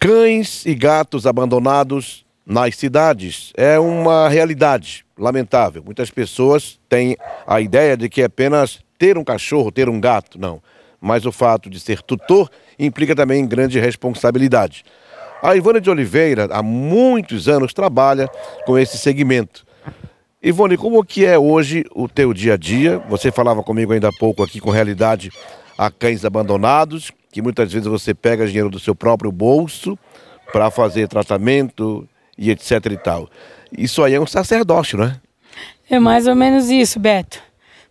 Cães e gatos abandonados nas cidades é uma realidade lamentável. Muitas pessoas têm a ideia de que é apenas ter um cachorro, ter um gato, não. Mas o fato de ser tutor implica também grande responsabilidade. A Ivone de Oliveira há muitos anos trabalha com esse segmento. Ivone, como que é hoje o teu dia a dia? Você falava comigo ainda há pouco aqui com realidade a cães abandonados, que muitas vezes você pega dinheiro do seu próprio bolso para fazer tratamento e etc e tal. Isso aí é um sacerdócio, né? É mais ou menos isso, Beto.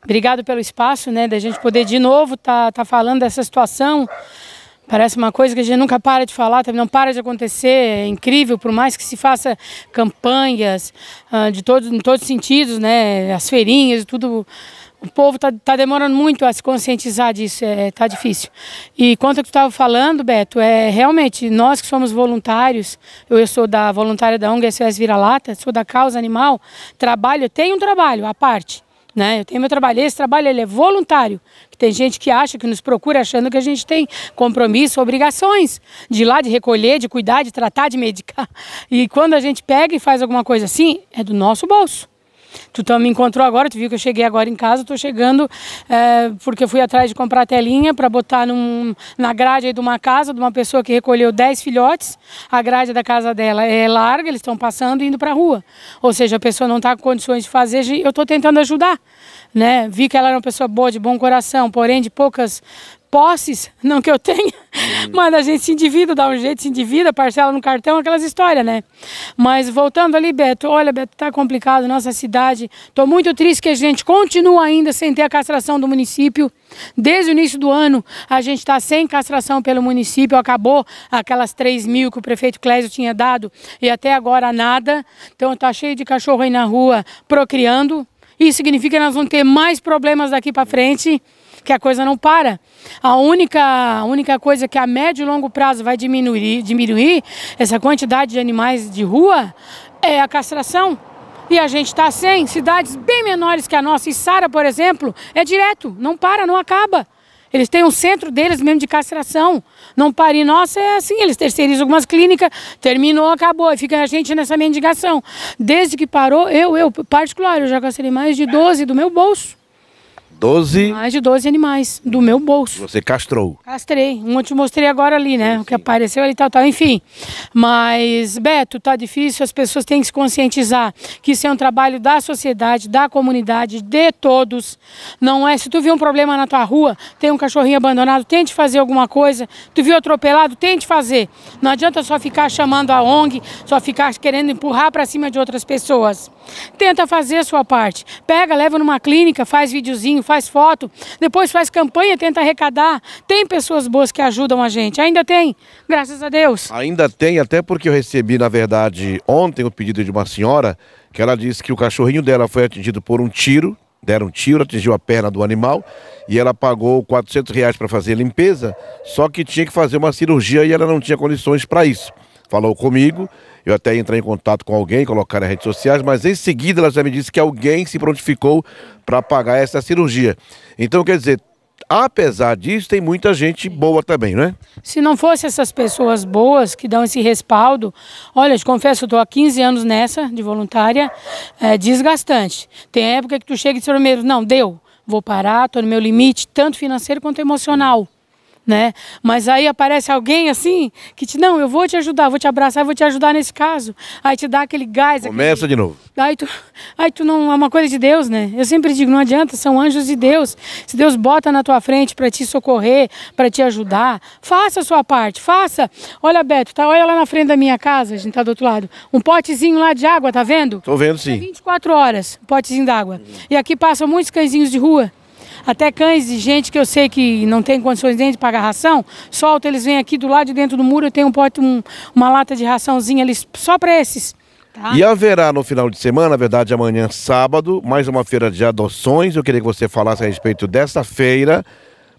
Obrigado pelo espaço, né, da gente poder de novo estar tá, tá falando dessa situação. Parece uma coisa que a gente nunca para de falar, também não para de acontecer, é incrível, por mais que se faça campanhas uh, de todos, em todos os sentidos, né, as feirinhas e tudo, o povo está tá demorando muito a se conscientizar disso, está é, tá difícil. E quanto ao que tu estava falando, Beto, é realmente nós que somos voluntários, eu, eu sou da voluntária da ONG SOS Vira-Lata, sou da causa animal, trabalho, tenho um trabalho à parte. Né? Eu tenho meu trabalho, esse trabalho ele é voluntário. Tem gente que acha, que nos procura achando que a gente tem compromisso, obrigações de ir lá, de recolher, de cuidar, de tratar, de medicar. E quando a gente pega e faz alguma coisa assim, é do nosso bolso. Tu então, me encontrou agora, tu viu que eu cheguei agora em casa, estou chegando é, porque eu fui atrás de comprar telinha para botar num, na grade de uma casa, de uma pessoa que recolheu 10 filhotes. A grade da casa dela é larga, eles estão passando e indo para a rua. Ou seja, a pessoa não está com condições de fazer, eu estou tentando ajudar. Né? Vi que ela era uma pessoa boa, de bom coração, porém de poucas posses, não que eu tenha. Uhum. a gente se endivida, dá um jeito, se endivida, parcela no cartão, aquelas histórias, né? Mas voltando ali, Beto, olha, Beto, tá complicado nossa cidade. Tô muito triste que a gente continua ainda sem ter a castração do município. Desde o início do ano, a gente está sem castração pelo município, acabou aquelas 3 mil que o prefeito Clésio tinha dado e até agora nada. Então tá cheio de cachorro aí na rua procriando. Isso significa que nós vamos ter mais problemas daqui para frente que a coisa não para. A única, a única coisa que a médio e longo prazo vai diminuir, diminuir essa quantidade de animais de rua é a castração. E a gente está sem cidades bem menores que a nossa. Sara, por exemplo, é direto, não para, não acaba. Eles têm um centro deles mesmo de castração. Não pare nossa é assim, eles terceirizam algumas clínicas, terminou, acabou, e fica a gente nessa mendigação. Desde que parou, eu, eu particular, eu já castrei mais de 12 do meu bolso. 12? Mais de 12 animais, do meu bolso. Você castrou? Castrei. Um eu te mostrei agora ali, né? Sim, sim. O que apareceu ali, tal, tal, enfim. Mas, Beto, tá difícil, as pessoas têm que se conscientizar que isso é um trabalho da sociedade, da comunidade, de todos. Não é, se tu viu um problema na tua rua, tem um cachorrinho abandonado, tente fazer alguma coisa. Tu viu atropelado, tente fazer. Não adianta só ficar chamando a ONG, só ficar querendo empurrar para cima de outras pessoas. Tenta fazer a sua parte. Pega, leva numa clínica, faz videozinho, faz foto, depois faz campanha, tenta arrecadar. Tem pessoas boas que ajudam a gente. Ainda tem, graças a Deus. Ainda tem, até porque eu recebi, na verdade, ontem o pedido de uma senhora que ela disse que o cachorrinho dela foi atingido por um tiro deram um tiro, atingiu a perna do animal e ela pagou 400 reais para fazer a limpeza, só que tinha que fazer uma cirurgia e ela não tinha condições para isso falou comigo. Eu até entrei em contato com alguém, colocar nas redes sociais, mas em seguida ela já me disse que alguém se prontificou para pagar essa cirurgia. Então, quer dizer, apesar disso, tem muita gente boa também, né? Se não fosse essas pessoas boas que dão esse respaldo, olha, eu te confesso, eu estou há 15 anos nessa de voluntária, é desgastante. Tem época que tu chega e diz, não, deu, vou parar, estou no meu limite, tanto financeiro quanto emocional né? Mas aí aparece alguém assim que te não, eu vou te ajudar, vou te abraçar, vou te ajudar nesse caso. Aí te dá aquele gás. Começa aquele... de novo. Aí tu, aí tu não é uma coisa de Deus, né? Eu sempre digo, não adianta, são anjos de Deus. Se Deus bota na tua frente para te socorrer, para te ajudar, faça a sua parte, faça. Olha, Beto, tá, olha lá na frente da minha casa, a gente tá do outro lado. Um potezinho lá de água, tá vendo? Tô vendo sim. É 24 horas, potezinho d'água. Uhum. E aqui passam muitos cãezinhos de rua. Até cães de gente que eu sei que não tem condições nem de pagar ração, solta, eles vêm aqui do lado de dentro do muro, eu tenho um pote, um, uma lata de raçãozinha ali só para esses. Tá? E haverá no final de semana, na verdade amanhã sábado, mais uma feira de adoções. Eu queria que você falasse a respeito dessa feira,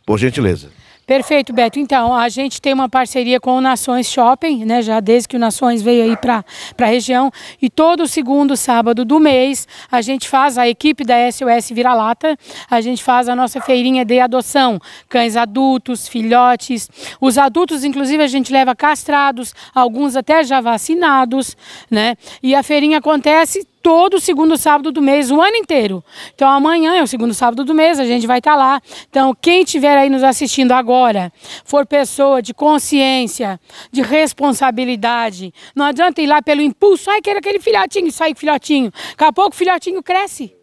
por gentileza. Perfeito, Beto. Então, a gente tem uma parceria com o Nações Shopping, né, já desde que o Nações veio aí para a região, e todo segundo sábado do mês a gente faz a equipe da SOS Vira-Lata, a gente faz a nossa feirinha de adoção, cães adultos, filhotes, os adultos inclusive a gente leva castrados, alguns até já vacinados, né? E a feirinha acontece todo segundo sábado do mês, o ano inteiro. Então amanhã é o segundo sábado do mês, a gente vai estar tá lá. Então quem estiver aí nos assistindo agora, for pessoa de consciência, de responsabilidade, não adianta ir lá pelo impulso, ai, quero aquele filhotinho, sai filhotinho. Daqui a pouco o filhotinho cresce.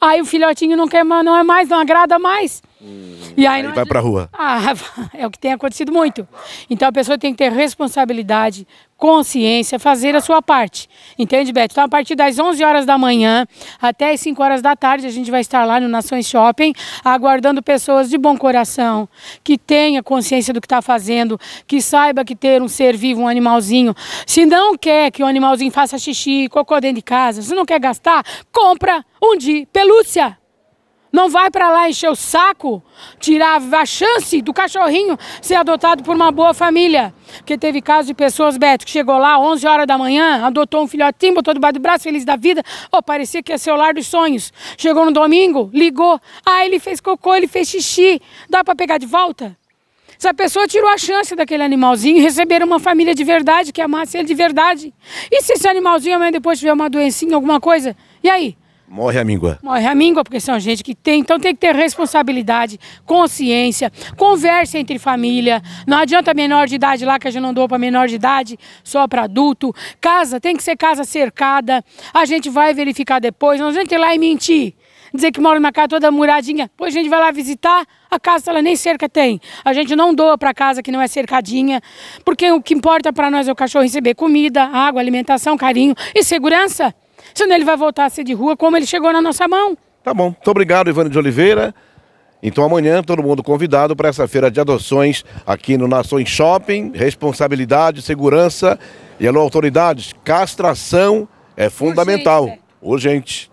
Aí o filhotinho não quer, não é mais, não agrada mais. Hum, e aí, aí vai para rua. Ah, é o que tem acontecido muito. Então a pessoa tem que ter responsabilidade, consciência, fazer a sua parte. Entende, Beto? Então a partir das 11 horas da manhã até as 5 horas da tarde a gente vai estar lá no Nações Shopping aguardando pessoas de bom coração, que tenha consciência do que está fazendo, que saiba que ter um ser vivo, um animalzinho. Se não quer que o animalzinho faça xixi, cocô dentro de casa, se não quer gastar, compra um de pelúcia. Não vai para lá encher o saco, tirar a chance do cachorrinho ser adotado por uma boa família. Porque teve caso de pessoas, Beto, que chegou lá 11 horas da manhã, adotou um filhotinho, botou debaixo do braço, feliz da vida. Oh, parecia que ia ser o lar dos sonhos. Chegou no domingo, ligou. Ah, ele fez cocô, ele fez xixi. Dá para pegar de volta? Essa pessoa tirou a chance daquele animalzinho receber uma família de verdade, que amasse ele de verdade. E se esse animalzinho amanhã depois tiver uma doencinha, alguma coisa? E aí? Morre a míngua. Morre a míngua, porque são gente que tem. Então tem que ter responsabilidade, consciência, conversa entre família. Não adianta menor de idade lá, que a gente não doa para menor de idade, só para adulto. Casa, tem que ser casa cercada. A gente vai verificar depois. Não adianta ir lá e mentir. Dizer que mora numa casa toda muradinha. Pois a gente vai lá visitar, a casa ela nem cerca tem. A gente não doa para casa que não é cercadinha, porque o que importa para nós é o cachorro receber comida, água, alimentação, carinho e segurança. Senão ele vai voltar a ser de rua como ele chegou na nossa mão. Tá bom. Muito obrigado, Ivane de Oliveira. Então amanhã todo mundo convidado para essa feira de adoções aqui no Nações Shopping. Responsabilidade, segurança e alô autoridades, castração é fundamental. Urgente. Urgente.